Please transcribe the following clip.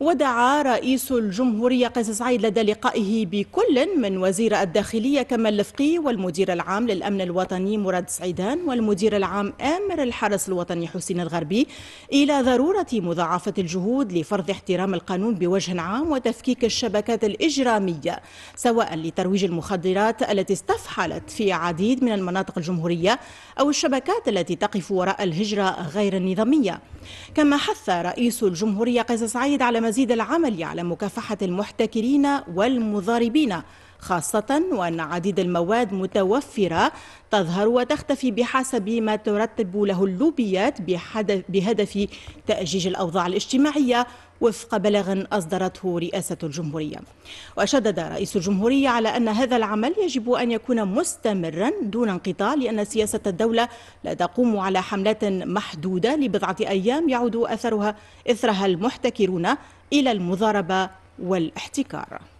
ودعا رئيس الجمهورية قيس سعيد لدى لقائه بكل من وزير الداخلية كمال لفقي والمدير العام للأمن الوطني مراد سعيدان والمدير العام آمر الحرس الوطني حسين الغربي إلى ضرورة مضاعفة الجهود لفرض احترام القانون بوجه عام وتفكيك الشبكات الإجرامية سواء لترويج المخدرات التي استفحلت في عديد من المناطق الجمهورية أو الشبكات التي تقف وراء الهجرة غير النظامية كما حث رئيس الجمهورية قيس سعيد على مزيد العمل على مكافحة المحتكرين والمضاربين خاصة وأن عديد المواد متوفرة تظهر وتختفي بحسب ما ترتب له اللوبيات بهدف تأجيج الأوضاع الاجتماعية وفق بلاغ أصدرته رئاسة الجمهورية وشدد رئيس الجمهورية على أن هذا العمل يجب أن يكون مستمرا دون انقطاع لأن سياسة الدولة لا تقوم على حملات محدودة لبضعة أيام يعود أثرها إثرها المحتكرون إلى المضاربة والاحتكار